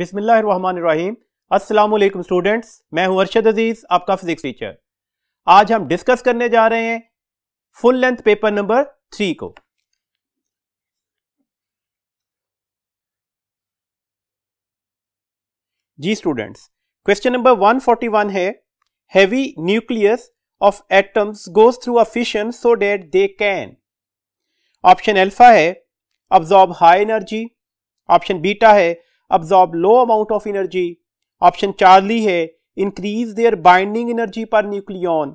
बिसमीम अस्सलाम स्टूडेंट्स मैं हूं अरशद अजीज आपका फिजिक्स टीचर आज हम डिस्कस करने जा रहे हैं full length paper number three को जी स्टूडेंट्स क्वेश्चन नंबर 141 है heavy nucleus of atoms goes through a fission so that they can option alpha है absorb high energy option beta है absorb low amount of energy. Option Charlie है increase their binding energy per nucleon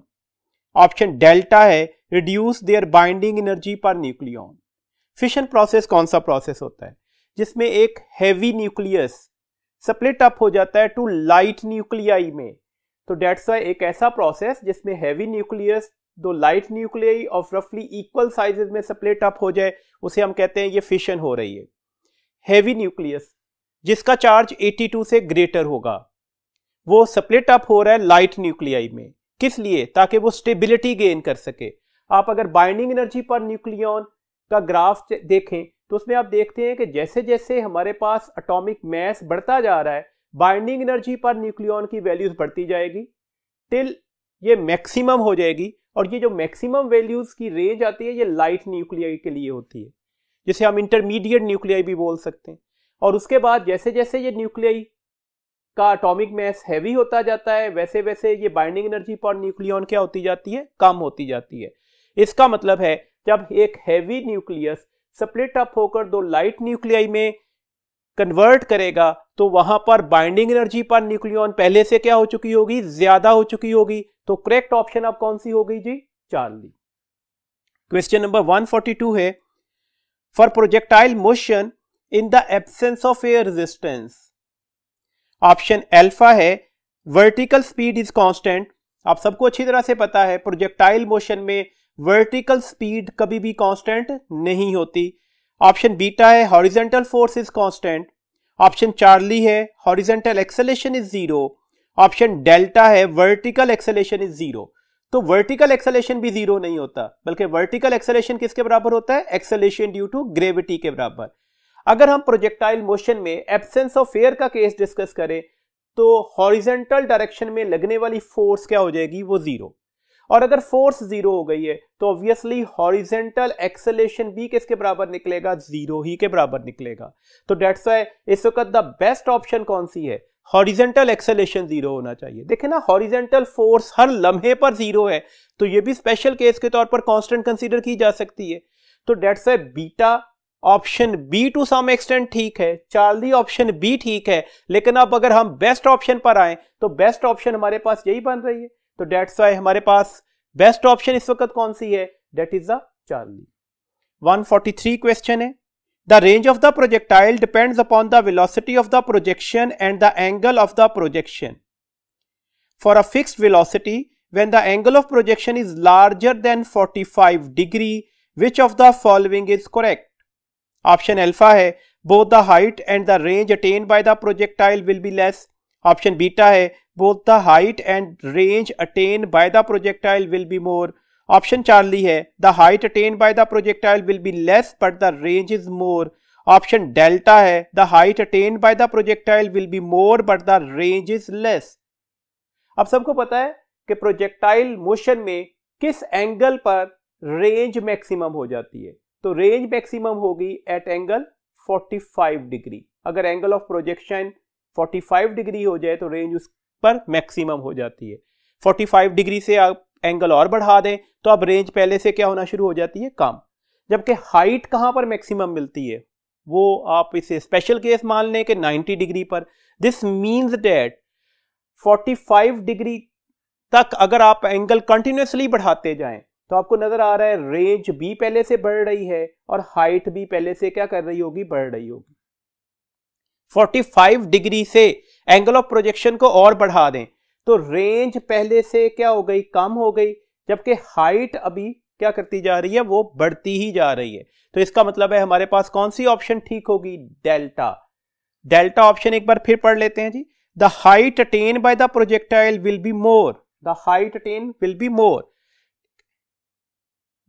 option delta है reduce their binding energy per nucleon fission process कौन सा process होता है जिसमें एक हैवी न्यूक्लियस स्प्लिट अप हो जाता है टू लाइट न्यूक्लियाई में तो डेट्स एक ऐसा प्रोसेस जिसमें हैवी न्यूक्लियस दो लाइट न्यूक्लियाई ऑफ रफली इक्वल साइजेस में स्प्लिट अप हो जाए उसे हम कहते हैं ये फिशन हो रही है हैवी न्यूक्लियस जिसका चार्ज 82 से ग्रेटर होगा वो स्प्लिट अप हो रहा है लाइट न्यूक्लियाई में किस लिए ताकि वो स्टेबिलिटी गेन कर सके आप अगर बाइंडिंग एनर्जी पर न्यूक्लियन का ग्राफ देखें तो उसमें आप देखते हैं कि जैसे जैसे हमारे पास अटोमिक मैस बढ़ता जा रहा है बाइंडिंग एनर्जी पर न्यूक्लियन की वैल्यूज बढ़ती जाएगी टिल ये मैक्सिमम हो जाएगी और ये जो मैक्सिमम वैल्यूज की रेंज आती है ये लाइट न्यूक्लियाई के लिए होती है जिसे हम इंटरमीडिएट न्यूक्लियाई भी बोल सकते हैं और उसके बाद जैसे जैसे ये न्यूक्लियाई का अटोमिक मैस हैवी होता जाता है वैसे वैसे ये बाइंडिंग एनर्जी पर न्यूक्लियन क्या होती जाती है कम होती जाती है इसका मतलब है जब एक हैवी न्यूक्लियस स्प्लिट अप होकर दो लाइट न्यूक्लियाई में कन्वर्ट करेगा तो वहां पर बाइंडिंग एनर्जी पर न्यूक्लियन पहले से क्या हो चुकी होगी ज्यादा हो चुकी होगी तो करेक्ट ऑप्शन अब कौन सी होगी जी चार्ली क्वेश्चन नंबर 142 है for projectile motion in the absence of air resistance option alpha है वर्टिकल स्पीड इज कांस्टेंट आप सबको अच्छी तरह से पता है प्रोजेक्टाइल मोशन में वर्टिकल स्पीड कभी भी कांस्टेंट नहीं होती ऑप्शन बीटा है horizontal force is constant option Charlie है horizontal acceleration is zero option delta है वर्टिकल एक्सेलेशन इज जीरो तो वर्टिकल एक्सेलेशन भी जीरो नहीं होता बल्कि वर्टिकल एक्सेलेशन किसके बराबर होता है एक्सेलेशन ड्यू टू ग्रेविटी के बराबर अगर हम प्रोजेक्टाइल मोशन में एब्सेंस ऑफ एयर का केस डिस्कस करें तो हॉरिजेंटल डायरेक्शन में लगने वाली फोर्स क्या हो जाएगी वो जीरो और अगर फोर्स जीरो हो गई है तो ऑब्वियसली हॉरिजेंटल एक्सेलेशन भी किसके बराबर निकलेगा जीरो ही के बराबर निकलेगा तो डेट्स वाई इस वक्त द बेस्ट ऑप्शन कौन सी है हॉरिजेंटल एक्सेलेशन जीरो होना चाहिए देखे ना हॉरिजेंटल फोर्स हर लम्हे पर जीरो है तो ये भी स्पेशल केस के तौर पर कॉन्स्टेंट कंसिडर की जा सकती है तो that's why beta option B to some extent ठीक है चार्ली ऑप्शन बी ठीक है लेकिन अब अगर हम बेस्ट ऑप्शन पर आए तो बेस्ट ऑप्शन हमारे पास यही बन रही है तो डेट्स वाई हमारे पास बेस्ट ऑप्शन इस वक्त कौन सी है that is the Charlie 143 question है the range of the projectile depends upon the velocity of the projection and the angle of the projection for a fix velocity when the angle of projection is larger than 45 degree which of the following is correct option alpha है both the height and the range attain by the projectile will be less option beta है both the height and range attain by the projectile will be more option Charlie है the height attain by the projectile will be less but the range is more option delta है the height attain by the projectile will be more but the range is less अब सबको पता है कि projectile motion में किस angle पर range maximum हो जाती है तो रेंज मैक्सिमम होगी एट एंगल 45 डिग्री अगर एंगल ऑफ प्रोजेक्शन 45 डिग्री हो जाए तो रेंज उस पर मैक्सिमम हो जाती है 45 डिग्री से आप एंगल और बढ़ा दें तो अब रेंज पहले से क्या होना शुरू हो जाती है कम जबकि हाइट कहाँ पर मैक्सिमम मिलती है वो आप इसे स्पेशल केस मान लें कि 90 डिग्री पर दिस मीन्स डेट 45 डिग्री तक अगर आप एंगल कंटिन्यूसली बढ़ाते जाएं तो आपको नज़र आ रहा है रेंज भी पहले से बढ़ रही है और हाइट भी पहले से क्या कर रही होगी बढ़ रही होगी 45 डिग्री से एंगल ऑफ प्रोजेक्शन को और बढ़ा दें तो रेंज पहले से क्या हो गई कम हो गई जबकि हाइट अभी क्या करती जा रही है वो बढ़ती ही जा रही है तो इसका मतलब है हमारे पास कौन सी ऑप्शन ठीक होगी डेल्टा डेल्टा ऑप्शन एक बार फिर पढ़ लेते हैं जी the height attain by the projectile will be more the height attain will be more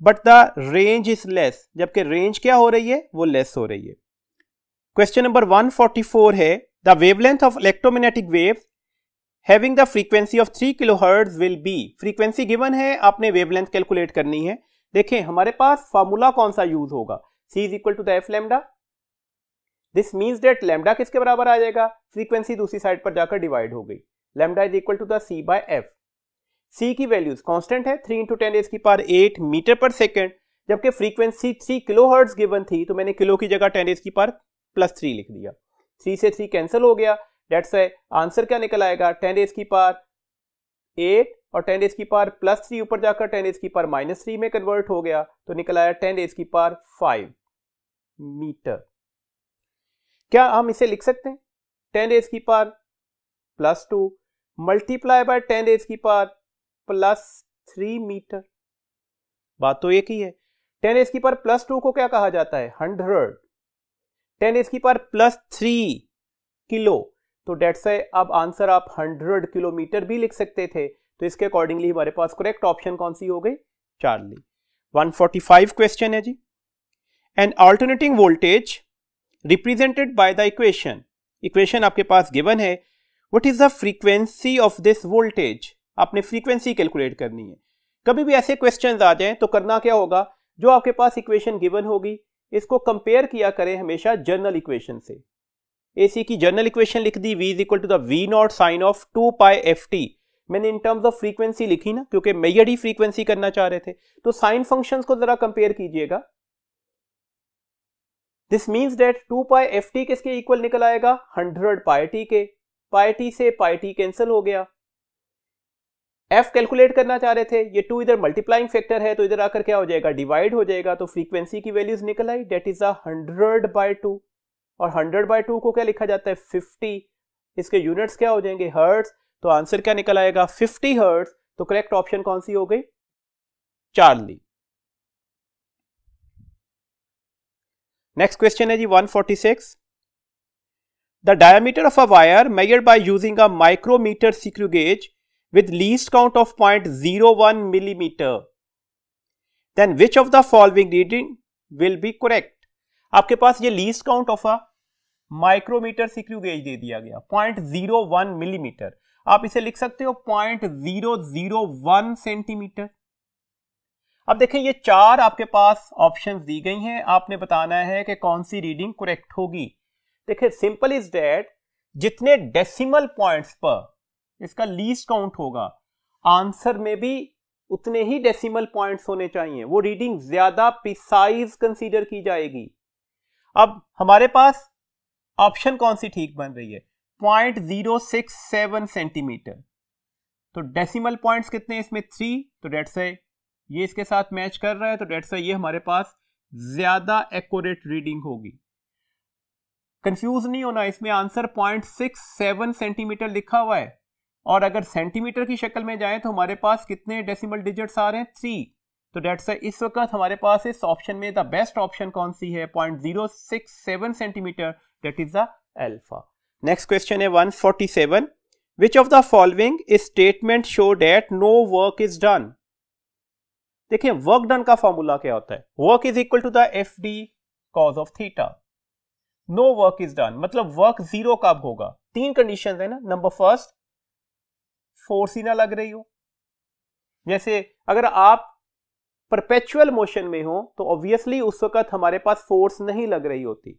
but the range is less जबकि रेंज क्या हो रही है वो लेस हो रही है क्वेश्चन नंबर 144 है the wavelength of electromagnetic wave having the frequency of three kilo hertz will be frequency given है आपने वेवलेंथ कैलकुलेट करनी है देखें हमारे पास फार्मूला कौन सा यूज होगा C is equal to the F lambda this means that lambda किसके बराबर आ जाएगा फ्रीक्वेंसी दूसरी साइड पर जाकर डिवाइड हो गई lambda is equal to the C by F C की वैल्यूज कांस्टेंट है थ्री इंटू टेन एज की power eight meter per second जबकि frequency three kilo hertz given थी तो मैंने किलो की जगह टेन एज की पार प्लस थ्री लिख दिया थ्री से थ्री कैंसिल हो गया डेट्स है आंसर क्या निकल आएगा टेन एज की पार एट और टेन एज की पार प्लस थ्री ऊपर जाकर टेन एज की पार माइनस थ्री में कन्वर्ट हो गया तो निकल आया टेन एज की पार फाइव मीटर क्या हम इसे लिख सकते हैं टेन एज की power plus two multiply by ten as की पार प्लस थ्री मीटर बात तो एक ही है टेन एस की पर प्लस टू को क्या कहा जाता है हंड्रेड टेन एस की पर प्लस थ्री किलो तो डेट से अब आंसर आप हंड्रेड किलोमीटर भी लिख सकते थे तो इसके अकॉर्डिंगली हमारे पास करेक्ट ऑप्शन कौन सी हो गई चार्ली 145 क्वेश्चन है जी and alternating voltage represented by the equation equation आपके पास गिवन है what is the frequency of this voltage आपने फ्रीक्वेंसी कैलकुलेट करनी है कभी भी ऐसे क्वेश्चन आ जाएं तो करना क्या होगा जो आपके पास इक्वेशन गिवन होगी इसको कंपेयर किया करें हमेशा जर्नल इक्वेशन से ए की जर्नल इक्वेशन लिख दी V is equal to the V naught sine of two pi F T मैंने इन टर्म्स ऑफ फ्रीक्वेंसी लिखी ना क्योंकि मैयर ही फ्रीक्वेंसी करना चाह रहे थे तो साइन फंक्शंस को जरा कंपेयर कीजिएगा this means that two pi F T किसके इक्वल निकल आएगा हंड्रेड पाई टी के पाई टी से पाई टी कैंसिल हो गया एफ कैलकुलेट करना चाह रहे थे ये टू इधर मल्टीप्लाइंग फैक्टर है तो इधर आकर क्या हो जाएगा डिवाइड हो जाएगा तो फ्रीक्वेंसी की वैल्यूज निकल आई that is hundred by two और हंड्रेड बाय टू को क्या लिखा जाता है फिफ्टी इसके यूनिट्स क्या हो जाएंगे हर्ट्स तो आंसर क्या निकल आएगा फिफ्टी हर्ट्स तो करेक्ट ऑप्शन कौन सी हो गई चार्ली नेक्स्ट क्वेश्चन है जी 146 the diameter of a wire measured by using a micrometer screw gauge with least count of 0.01 millimeter, then which of the following reading will be correct? आपके पास ये least count of a micrometer screw gauge दे दिया गया 0.01 millimetre mm. आप इसे लिख सकते हो 0.001 सेंटीमीटर अब देखें ये चार आपके पास ऑप्शन दी गई हैं आपने बताना है कि कौन सी रीडिंग करेक्ट होगी देखिए सिंपल इज डेट जितने डेसिमल पॉइंट्स पर इसका लीस्ट काउंट होगा आंसर में भी उतने ही डेसिमल पॉइंट्स होने चाहिए वो रीडिंग ज्यादा प्रिसाइज कंसीडर की जाएगी अब हमारे पास ऑप्शन कौन सी ठीक बन रही है point zero six seven centimetre तो डेसिमल पॉइंट्स कितने इसमें थ्री तो डेट से ये इसके साथ मैच कर रहा है तो डेट से ये हमारे पास ज्यादा एक्यूरेट रीडिंग होगी कंफ्यूज नहीं होना इसमें answer point six seven centimetre लिखा हुआ है और अगर सेंटीमीटर की शक्ल में जाएं तो हमारे पास कितने डेसिमल डिजिट्स आ रहे हैं थ्री तो डेट्स इस वक्त हमारे पास इस ऑप्शन में द बेस्ट ऑप्शन कौन सी है point zero six seven centimetre that is the alpha next question है one forty seven which of the following statement show that no work is done देखिए वर्क डन का formula क्या होता है work is equal to the F D cos of theta no work is done मतलब work zero कब होगा तीन condition है ना नंबर फर्स्ट फोर्स ही ना लग रही हो जैसे अगर आप परपेचुअल मोशन में हो तो ऑब्वियसली उस वक्त हमारे पास फोर्स नहीं लग रही होती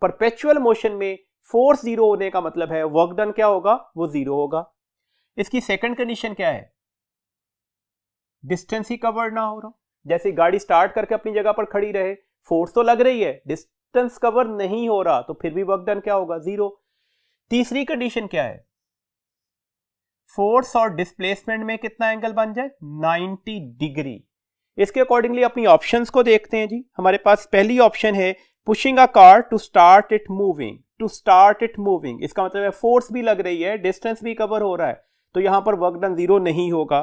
परपेचुअल मोशन में फोर्स जीरो होने का मतलब है वर्क डन क्या होगा वो जीरो होगा इसकी सेकंड कंडीशन क्या है डिस्टेंस ही कवर ना हो रहा जैसे गाड़ी स्टार्ट करके अपनी जगह पर खड़ी रहे फोर्स तो लग रही है डिस्टेंस कवर नहीं हो रहा तो फिर भी वर्क डन क्या होगा जीरो तीसरी कंडीशन क्या है फोर्स और डिस्प्लेसमेंट में कितना एंगल बन जाए 90 डिग्री इसके अकॉर्डिंगली अपनी ऑप्शंस को देखते हैं जी हमारे पास पहली ऑप्शन है pushing a car to start it moving to start it moving इसका मतलब है फोर्स भी लग रही है डिस्टेंस भी कवर हो रहा है तो यहां पर वर्क डन जीरो नहीं होगा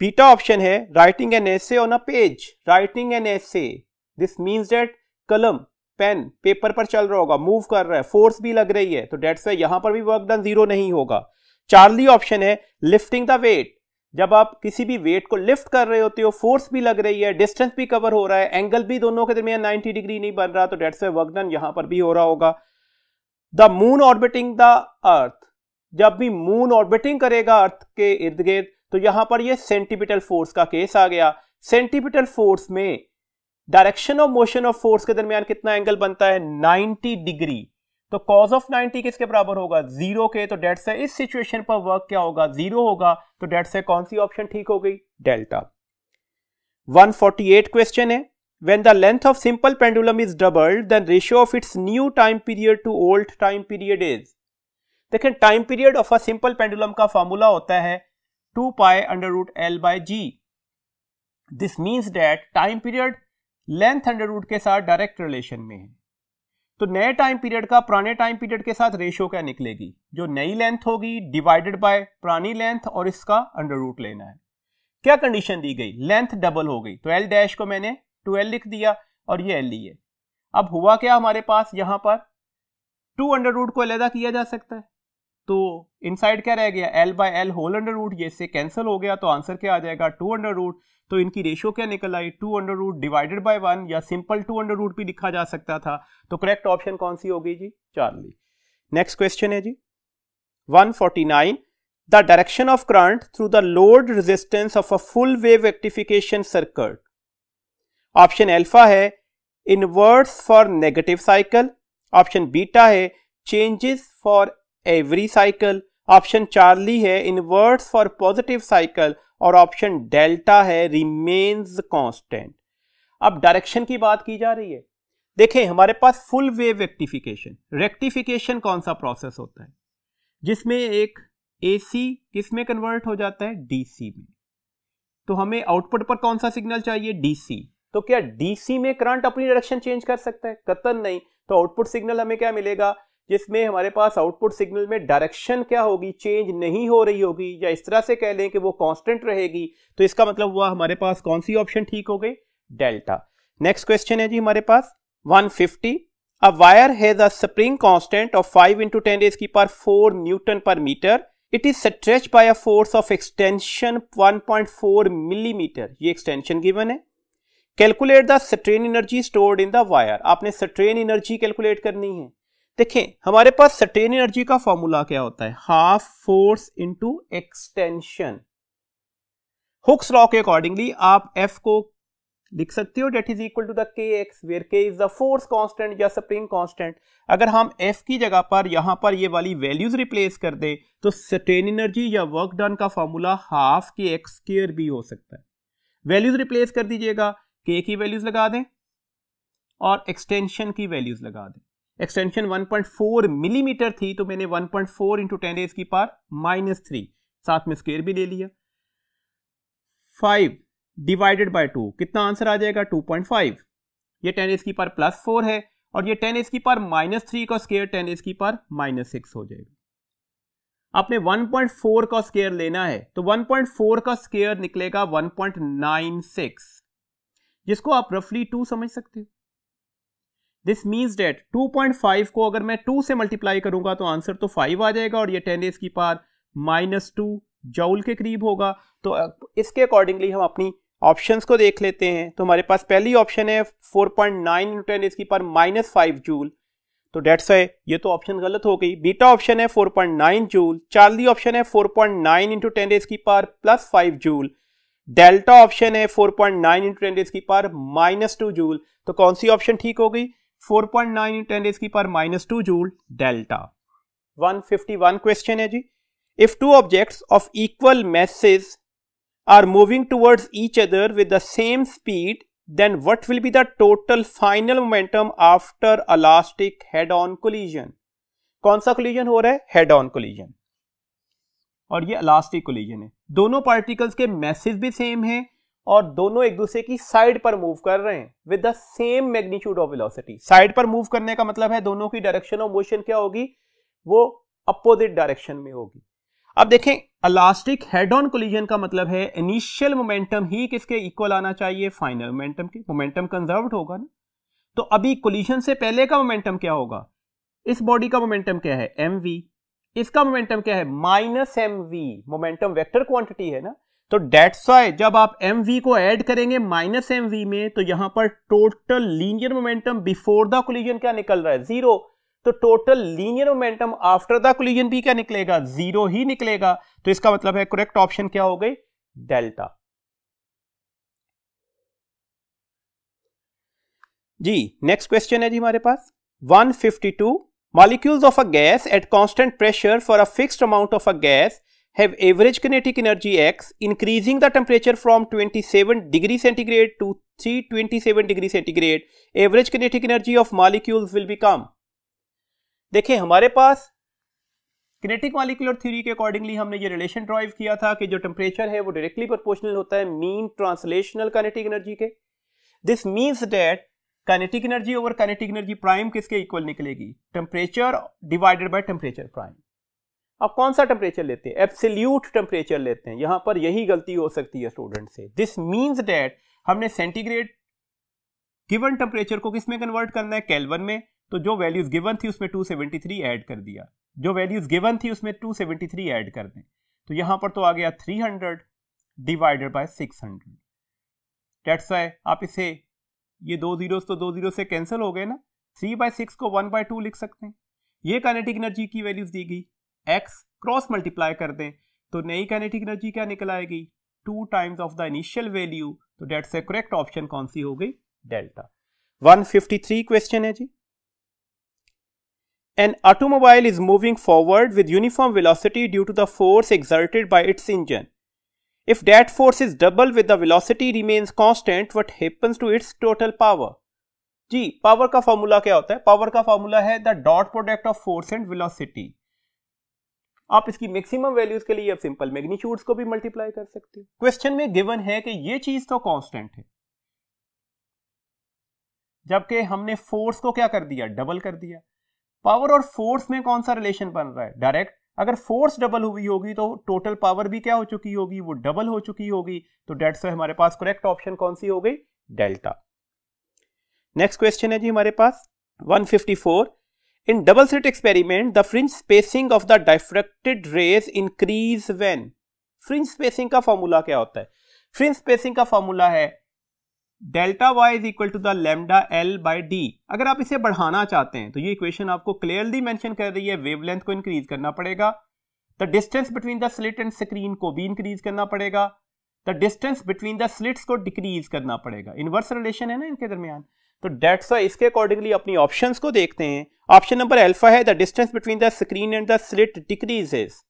बीटा ऑप्शन है writing an essay on a page writing an essay this means that कलम पेन पेपर पर चल रहा होगा मूव कर रहा है फोर्स भी लग रही है तो डेट्स यहां पर भी वर्क डन जीरो नहीं होगा चार्ली ऑप्शन है लिफ्टिंग द वेट जब आप किसी भी वेट को लिफ्ट कर रहे होते हो फोर्स भी लग रही है डिस्टेंस भी कवर हो रहा है एंगल भी दोनों के दरमियान 90 डिग्री नहीं बन रहा तो डेट्स वे वर्क डन यहां पर भी हो रहा होगा the moon orbiting the earth जब भी मून ऑर्बिटिंग करेगा अर्थ के इर्द गिर्द तो यहां पर यह सेंटिपिटल फोर्स का केस आ गया सेंटिपिटल फोर्स में direction of motion of force के दरमियान कितना एंगल बनता है 90 डिग्री तो कॉज ऑफ 90 किसके बराबर होगा जीरो के तो डेट से इस सिचुएशन पर वर्क क्या होगा जीरो होगा तो डेट से कौन सी ऑप्शन ठीक हो गई डेल्टा 148 क्वेश्चन है when the length of simple pendulum is doubled then ratio of its new time period to old time period is देखें time period of a simple pendulum का फॉर्मूला होता है two pi under root L by G this means that time period length under root के साथ direct relation में है तो नए टाइम पीरियड का पुराने टाइम पीरियड के साथ रेशियो क्या निकलेगी जो नई लेंथ होगी डिवाइडेड बाय पुरानी लेंथ और इसका अंडर रूट लेना है क्या कंडीशन दी गई लेंथ डबल हो गई तो एल डैश को मैंने टू एल लिख दिया और ये एल ली है अब हुआ क्या हमारे पास यहां पर टू अंडर रूट को अलहदा किया जा सकता है तो साइड क्या रह गया L by L whole under root ये इससे कैंसिल हो गया तो आंसर क्या आ जाएगा टू अंडर रूट तो इनकी रेशियो क्या निकल आई two under root divided by one या सिंपल टू अंडर रूट भी लिखा जा सकता था तो करेक्ट ऑप्शन कौन सी होगी जी चार्ली नेक्स्ट क्वेश्चन है जी one the direction of current through the load resistance of a full wave rectification circuit option alpha है inverse for negative cycle option beta है changes for every cycle option Charlie है inverts for positive cycle और option delta है remains constant अब direction की बात की जा रही है देखें हमारे पास फुल वेव रेक्टिफिकेशन रेक्टिफिकेशन कौन सा प्रोसेस होता है जिसमें एक एसी किस में कन्वर्ट हो जाता है डीसी में तो हमें आउटपुट पर कौन सा सिग्नल चाहिए डीसी तो क्या डीसी में करंट अपनी डायरेक्शन चेंज कर सकता है कतन नहीं तो आउटपुट सिग्नल हमें क्या मिलेगा जिसमें हमारे पास आउटपुट सिग्नल में डायरेक्शन क्या होगी चेंज नहीं हो रही होगी या इस तरह से कह लें कि वो कांस्टेंट रहेगी तो इसका मतलब हुआ हमारे पास कौन सी ऑप्शन ठीक हो गई डेल्टा नेक्स्ट क्वेश्चन है जी हमारे पास 150 a wire has a spring constant of 5 into ten days की power 4 newton per metre it is stretch by a force of extension four millimetre ये एक्सटेंशन गिवन है calculate the strain energy stored in the wire आपने strain energy calculate करनी है देखें हमारे पास strain energy का फॉर्मूला क्या होता है half force into extension Hooke's law के अकॉर्डिंगली आप एफ को लिख सकते हो that is equal to the K X where K is the force constant या स्प्रिंग कांस्टेंट अगर हम एफ की जगह पर यहां पर ये वाली वैल्यूज रिप्लेस कर दे तो सटेन एनर्जी या वर्क डन का formula half K X square भी हो सकता है वैल्यूज रिप्लेस कर दीजिएगा के की वैल्यूज लगा दें और एक्सटेंशन की वैल्यूज लगा दें एक्सटेंशन 1.4 मिलीमीटर mm थी तो मैंने 1.4 point four into ten as की पार माइनस थ्री साथ में स्केयर भी ले लिया फाइव डिवाइडेड बाय टू कितना आंसर आ जाएगा 2.5 ये 10 एस की पार प्लस फोर है और ये 10 एस की पार माइनस थ्री का स्केयर 10 एज की पार माइनस सिक्स हो जाएगा आपने 1.4 का स्केयर लेना है तो 1.4 का स्केयर निकलेगा 1.96 जिसको आप रफली टू समझ सकते हो दिस मीन्स डेट 2.5 को अगर मैं 2 से मल्टीप्लाई करूंगा तो आंसर तो 5 आ जाएगा और ये 10 डेज की पार माइनस टू जाउल के करीब होगा तो इसके अकॉर्डिंगली हम अपनी ऑप्शंस को देख लेते हैं तो हमारे पास पहली ऑप्शन है 4.9 पॉइंट टेन की पार माइनस फाइव जूल तो डेट्स है ये तो ऑप्शन गलत हो गई बीटा ऑप्शन है 4.9 जूल चार्ली ऑप्शन है 4.9 point nine into ten days की power plus five joule delta option है 4.9 point nine into ten days की पार माइनस टू जूल तो कौन सी ऑप्शन ठीक हो गई four point nine ten days की पर minus two joule delta one fifty one question है जी if two objects of equal masses are moving towards each other with the same speed then what will be the total final momentum after elastic head on collision कौन सा collision हो रहा है head on collision और ये elastic collision है दोनों particles के मैसेज भी सेम है और दोनों एक दूसरे की साइड पर मूव कर रहे हैं with the same magnitude of velocity side पर मूव करने का मतलब है दोनों की डायरेक्शन ऑफ मोशन क्या होगी वो अपोजिट डायरेक्शन में होगी अब देखें अलास्टिक हेड ऑन कोलिजन का मतलब है इनिशियल मोमेंटम ही किसके इक्वल आना चाहिए फाइनल मोमेंटम के मोमेंटम कंजर्व होगा ना तो अभी कोलिजन से पहले का मोमेंटम क्या होगा इस बॉडी का मोमेंटम क्या है एम इसका मोमेंटम क्या है minus M momentum vector quantity है ना तो डेट्स वाई जब आप एम वी को ऐड करेंगे माइनस एम वी में तो यहां पर total linear momentum before the collision क्या निकल रहा है जीरो तो total linear momentum after the collision भी क्या निकलेगा जीरो ही निकलेगा तो इसका मतलब है करेक्ट ऑप्शन क्या हो गई डेल्टा जी नेक्स्ट क्वेश्चन है जी हमारे पास 152 molecules of a gas at constant pressure for a fixed amount of a gas have average have average kinetic energy x increasing the temperature from 27 degree centigrade to 327 degree centigrade average kinetic energy of molecules will come देखिए हमारे पास kinetic molecular theory के accordingly हमने ये relation drive किया था कि जो टेम्परेचर है वो डायरेक्टली प्रोपोर्शनल होता है मीन ट्रांसलेशनल कनेटिक एनर्जी के this means that kinetic energy over kinetic energy prime किसके इक्वल निकलेगी temperature divided by temperature prime अब कौन सा टेम्परेचर लेते हैं एब्सोल्यूट टेम्परेचर लेते हैं यहाँ पर यही गलती हो सकती है स्टूडेंट से दिस मीन्स डेट हमने सेंटीग्रेड गिवन टेम्परेचर को किसमें कन्वर्ट करना है कैलवन में तो जो वैल्यूज गिवन थी उसमें 273 ऐड कर दिया जो वैल्यूज गिवन थी उसमें 273 ऐड कर दें तो यहाँ पर तो आ गया 300 डिवाइडेड बाय 600 हंड्रेड डेट्स आप इसे ये दो जीरोस तो दो जीरो से कैंसिल हो गए ना थ्री बाय सिक्स को वन बाय टू लिख सकते हैं ये कानेटिक एनर्जी की वैल्यूज दी गई एक्स क्रॉस मल्टीप्लाई कर दें तो नई कैनेटिक एनर्जी क्या निकल आएगी two times of the initial value तो डेट्स ए करेक्ट ऑप्शन कौन सी हो गई डेल्टा 153 क्वेश्चन है जी an automobile is moving forward with uniform velocity due to the force exerted by its engine if that force is double with the velocity remains constant what happens to its total power जी power का formula क्या होता है power का formula है the dot product of force and velocity आप इसकी maximum values के लिए आप सिंपल मैग्नीट्यूड्स को भी मल्टीप्लाई कर सकते हो क्वेश्चन में गिवन है कि ये चीज तो कांस्टेंट है जबकि हमने फोर्स को क्या कर दिया डबल कर दिया पावर और फोर्स में कौन सा रिलेशन बन रहा है डायरेक्ट अगर फोर्स डबल हुई होगी तो टोटल पावर भी क्या हो चुकी होगी वो डबल हो चुकी होगी तो डेट से हमारे पास करेक्ट ऑप्शन कौन सी हो गई डेल्टा नेक्स्ट क्वेश्चन है जी हमारे पास 154 in double slit experiment the fringe spacing of the diffracted rays increase when fringe spacing का फॉर्मूला क्या होता है फ्रिंज स्पेसिंग का फॉर्मूला है delta Y is equal to the lambda L by D अगर आप इसे बढ़ाना चाहते हैं तो ये इक्वेशन आपको क्लियरली मैंशन कर रही है वेवलेंथ को इंक्रीज करना पड़ेगा the distance between the slit and screen को भी इंक्रीज करना पड़ेगा the distance between the slits को डिक्रीज करना पड़ेगा इनवर्स रिलेशन है ना इनके दरमियान तो डेट्स इसके अकॉर्डिंगली अपनी ऑप्शन को देखते हैं ऑप्शन नंबर एल्फा है the distance between the screen and the slit decreases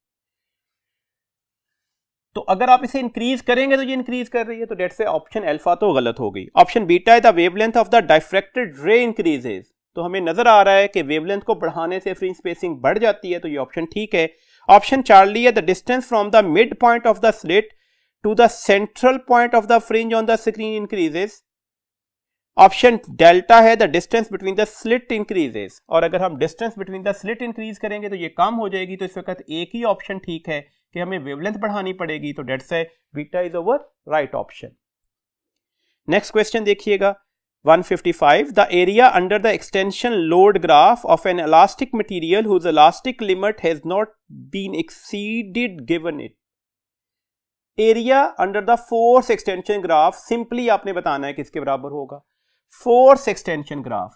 तो अगर आप इसे इंक्रीज करेंगे तो ये इंक्रीज कर रही है तो डेट से ऑप्शन एल्फा तो गलत हो गई ऑप्शन बीटा है the wavelength of the diffracted ray increases तो हमें नजर आ रहा है कि वेवलेंथ को बढ़ाने से फ्री स्पेसिंग बढ़ जाती है तो ये ऑप्शन ठीक है ऑप्शन चार्ली है the distance from the mid point of the slit to the central point of the fringe on the screen increases option delta है the distance between the slit increases और अगर हम distance between the slit increase करेंगे तो ये कम हो जाएगी तो इस वक्त एक ही ऑप्शन ठीक है कि हमें वेवलेंथ बढ़ानी पड़ेगी तो डेट्स है beta is our right option next question देखिएगा 155 the area under the extension load graph of an elastic material whose elastic limit has not been exceeded given it area under the force extension graph simply आपने बताना है किसके बराबर होगा force extension graph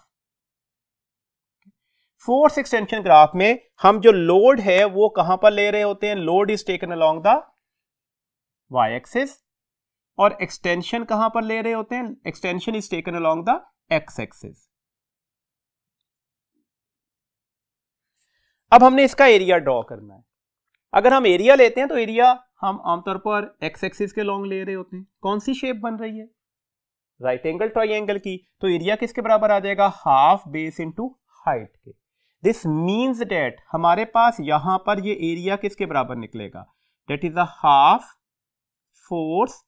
force extension graph में हम जो load है वो कहां पर ले रहे होते हैं load is taken along the Y axis और एक्सटेंशन कहां पर ले रहे होते हैं extension is taken along the X axis अब हमने इसका एरिया ड्रॉ करना है अगर हम एरिया लेते हैं तो एरिया हम आमतौर पर एक्स एक्सिस के लॉन्ग ले रहे होते हैं कौन सी शेप बन रही है राइट एंगल ट्राइंगल की तो एरिया किसके बराबर आ जाएगा हाफ बेस इंटू हाइट के दिस मीन्स डेट हमारे पास यहां पर ये एरिया किसके बराबर निकलेगा that is a half force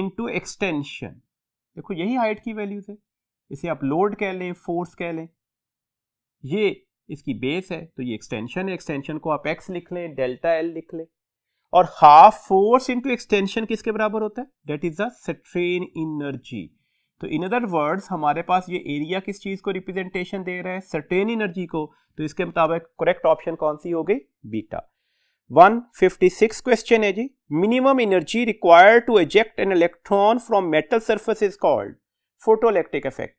into extension देखो यही हाइट की वैल्यूज है इसे आप लोड कह लें फोर्स कह लें ये इसकी बेस है तो ये एक्सटेंशन है एक्सटेंशन को आप एक्स लिख लें डेल्टा एल लिख लें और हाफ फोर्स इंटू एक्सटेंशन किसके बराबर होता है डेट इज द इनर्जी तो इन अदर वर्ड्स हमारे पास ये एरिया किस चीज को रिप्रेजेंटेशन दे रहा है सर्टेन एनर्जी को तो इसके मुताबिक करेक्ट ऑप्शन कौन सी हो गई बीटा 156 क्वेश्चन है जी minimum energy required to eject an electron from metal surface is called photoelectric effect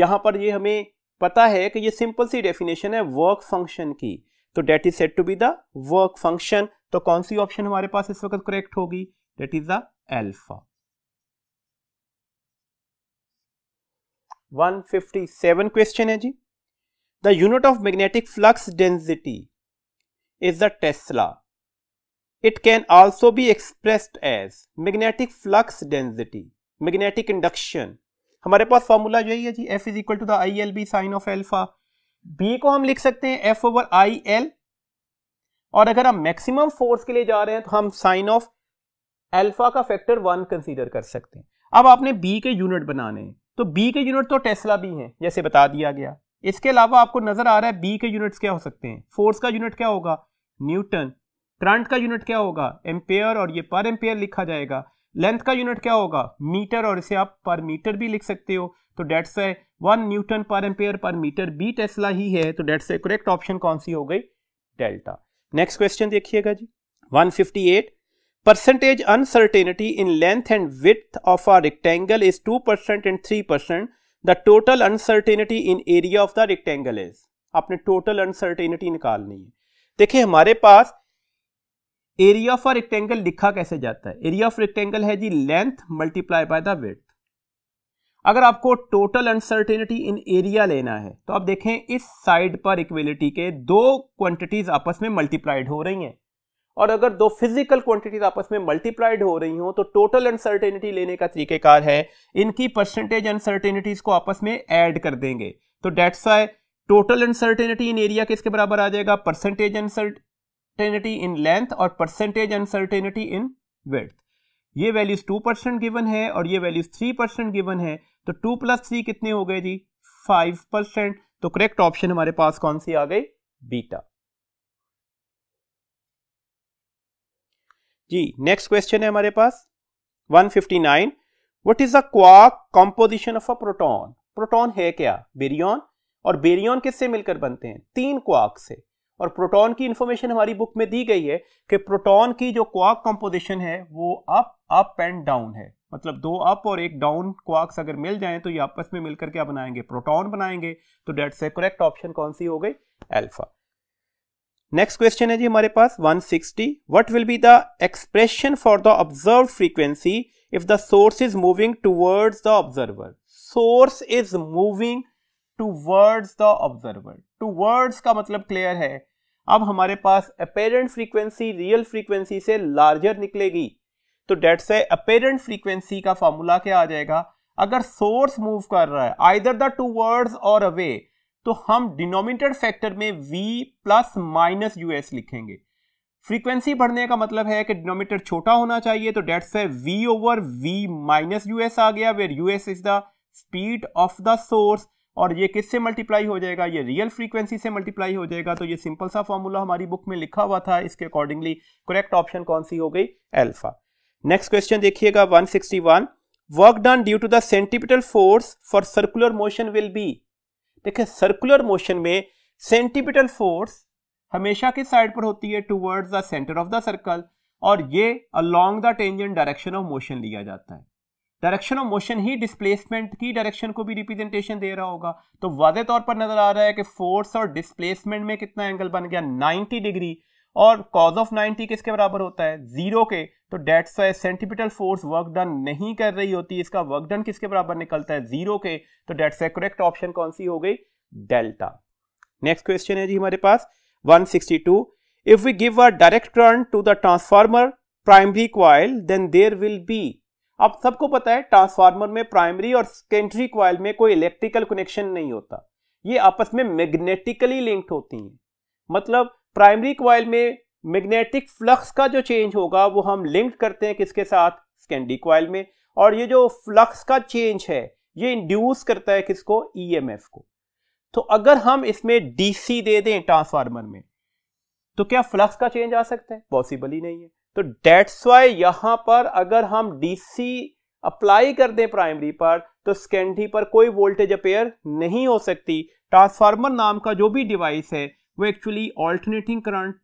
यहां पर ये हमें पता है कि ये सिंपल सी डेफिनेशन है वर्क फंक्शन की तो that is set to be the work function तो कौन सी ऑप्शन हमारे पास इस वक्त करेक्ट होगी that is the alpha 157 question है जी the unit of magnetic flux density is the tesla it can also be expressed as magnetic flux density magnetic induction हमारे पास फॉर्मूला जो है जी F is equal to the I L B sine of alpha B को हम लिख सकते हैं एफ ओवर आई एल और अगर हम मैक्सिमम फोर्स के लिए जा रहे हैं तो हम साइन ऑफ एल्फा का फैक्टर वन कंसीडर कर सकते हैं अब आपने बी के यूनिट बनाने हैं तो बी के यूनिट तो टेस्ला भी हैं जैसे बता दिया गया इसके अलावा आपको नजर आ रहा है बी के यूनिट्स क्या हो सकते हैं फोर्स का यूनिट क्या होगा न्यूटन करंट का यूनिट क्या होगा एम्पेयर और ये पर एम्पेयर लिखा जाएगा लेंथ का यूनिट क्या होगा मीटर और इसे आप पर मीटर भी लिख सकते हो तो डेट्स है one newton per ampere per metre B tesla ही है तो डेट्स ए करेक्ट ऑप्शन कौन सी हो गई डेल्टा नेक्स्ट क्वेश्चन देखिएगा जी 158 percentage uncertainty in length and width of a rectangle is 2 percent and 3 percent the total uncertainty in area of the rectangle is आपने टोटल अनसर्टेनिटी निकालनी है देखिए हमारे पास एरिया ऑफ आ रेक्टेंगल लिखा कैसे जाता है एरिया ऑफ रेक्टेंगल है जी length multiply by the width अगर आपको टोटल अनसर्टेनिटी इन एरिया लेना है तो आप देखें इस साइड पर इक्वेलिटी के दो क्वांटिटीज आपस में मल्टीप्लाइड हो रही हैं और अगर दो फिजिकल क्वांटिटीज आपस में मल्टीप्लाइड हो रही हो तो टोटल अनसर्टेनिटी लेने का तरीकेकार है इनकी परसेंटेज अनसर्टेनिटीज को आपस में ऐड कर देंगे तो that's why total uncertainty in area किसके बराबर आ जाएगा परसेंटेज अनसर्टेनिटी इन लेंथ और परसेंटेज अनसर्टेनिटी इन वेथ ये वैल्यूज टू परसेंट गिवन है और ये वैल्यूज थ्री परसेंट गिवन है तो टू प्लस थ्री कितने हो गए जी फाइव परसेंट तो करेक्ट ऑप्शन हमारे पास कौन सी आ गई बीटा जी नेक्स्ट क्वेश्चन है हमारे पास 159 what is the quark composition of a proton proton है क्या बेरियन और बेरियन किससे मिलकर बनते हैं तीन क्वाक से और प्रोटॉन की इंफॉर्मेशन हमारी बुक में दी गई है कि प्रोटॉन की जो क्वाक कंपोजिशन है वो अप अप एंड डाउन है मतलब दो अप और एक डाउन क्वाक्स अगर मिल जाएं तो ये आपस में मिलकर क्या बनाएंगे प्रोटॉन बनाएंगे तो डेट्स से करेक्ट ऑप्शन कौन सी हो गई एल्फा नेक्स्ट क्वेश्चन है जी हमारे पास 160 what will be the expression for the observe frequency if the source is moving towards the observer source is moving towards the observer towards का मतलब क्लियर है अब हमारे पास अपेरेंट फ्रीक्वेंसी रियल फ्रीक्वेंसी से लार्जर निकलेगी तो डेट से अपेरेंट फ्रीक्वेंसी का फॉर्मूला क्या आ जाएगा अगर सोर्स मूव कर रहा है आइदर द टू वर्ड्स और अवे तो हम डिनोमिनेटर फैक्टर में v प्लस माइनस यूएस लिखेंगे फ्रीक्वेंसी बढ़ने का मतलब है कि डिनोमिनेटर छोटा होना चाहिए तो डेट से v over v minus US आ गया where US is the speed of the source और ये किससे मल्टीप्लाई हो जाएगा ये रियल फ्रीक्वेंसी से मल्टीप्लाई हो जाएगा तो ये सिंपल सा फॉर्मूला हमारी बुक में लिखा हुआ था इसके अकॉर्डिंगली करेक्ट ऑप्शन कौन सी हो गई एल्फा नेक्स्ट क्वेश्चन देखिएगा 161 work done due to the centripetal force for circular motion will be देखिए सर्कुलर मोशन में सेंटीपिटल फोर्स हमेशा किस साइड पर होती है towards the centre of the circle और ये along the tangent direction of motion लिया जाता है डायरेक्शन ऑफ मोशन ही डिस्प्लेसमेंट की डायरेक्शन को भी रिप्रेजेंटेशन दे रहा होगा तो वाजे तौर पर नजर आ रहा है कि फोर्स और डिस्प्लेसमेंट में कितना एंगल बन गया 90 डिग्री और कॉज ऑफ 90 किसके बराबर होता है जीरो के तो that's why centripetal force work done नहीं कर रही होती इसका वर्क डन किसके बराबर निकलता है जीरो के तो डेट्स वाई करेक्ट ऑप्शन कौन सी हो गई डेल्टा नेक्स्ट क्वेश्चन है जी हमारे पास one if we give a direct turn to the transformer primary coil then there will be आप सबको पता है ट्रांसफार्मर में प्राइमरी और सेकेंडरी क्वाइल में कोई इलेक्ट्रिकल कनेक्शन नहीं होता ये आपस में मैग्नेटिकली लिंक्ड होती हैं मतलब प्राइमरी क्वाइल में मैग्नेटिक फ्लक्स का जो चेंज होगा वो हम लिंक करते हैं किसके साथ सेकेंडरी क्वाइल में और ये जो फ्लक्स का चेंज है ये इंड्यूस करता है किसको ईएमएफ e को तो अगर हम इसमें डीसी दे दें ट्रांसफार्मर में तो क्या फ्लक्स का चेंज आ सकता है पॉसिबल ही नहीं है तो डेट्स वाई यहां पर अगर हम डीसी अप्लाई कर दें प्राइमरी पर तो सेकेंडरी पर कोई वोल्टेज अपेयर नहीं हो सकती ट्रांसफार्मर नाम का जो भी डिवाइस है वो एक्चुअली ऑल्टरनेटिंग करंट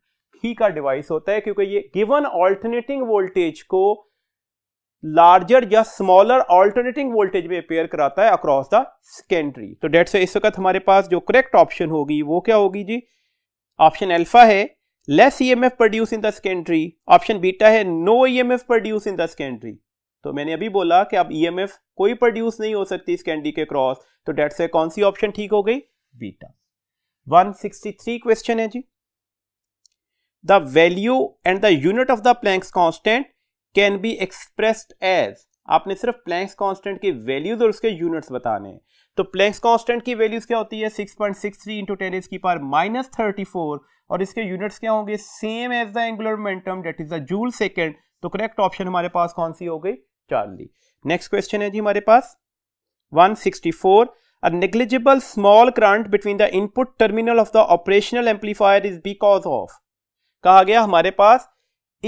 ही का डिवाइस होता है क्योंकि ये गिवन ऑल्टरनेटिंग वोल्टेज को लार्जर या स्मॉलर ऑल्टरनेटिंग वोल्टेज में अपेयर कराता है अक्रॉस द सेकेंडरी तो डेट्स इस वक्त हमारे पास जो करेक्ट ऑप्शन होगी वो क्या होगी जी ऑप्शन एल्फा है M F produce in the secondary option beta है M F produce in the secondary तो मैंने अभी बोला कि अब एफ e कोई प्रोड्यूस नहीं हो सकती सेकेंडरी के क्रॉस तो डेट से कौन सी ऑप्शन ठीक हो गई बीटा 163 क्वेश्चन है जी the value and the unit of the Planck's constant can be expressed as आपने सिर्फ प्लैंक्स कॉन्स्टेंट की वैल्यूज और उसके यूनिट्स बताने हैं तो प्लैंक्स कॉन्स्टेंट की वैल्यूज क्या होती है six point six three into ten की पार माइनस थर्टी फोर और इसके यूनिट्स क्या होंगे same as the angular momentum that is the joule second तो करेक्ट ऑप्शन हमारे पास कौन सी हो गई चार्ली नेक्स्ट क्वेश्चन है जी हमारे पास 164 a negligible small current between the input terminal of the operational amplifier is because of कहा गया हमारे पास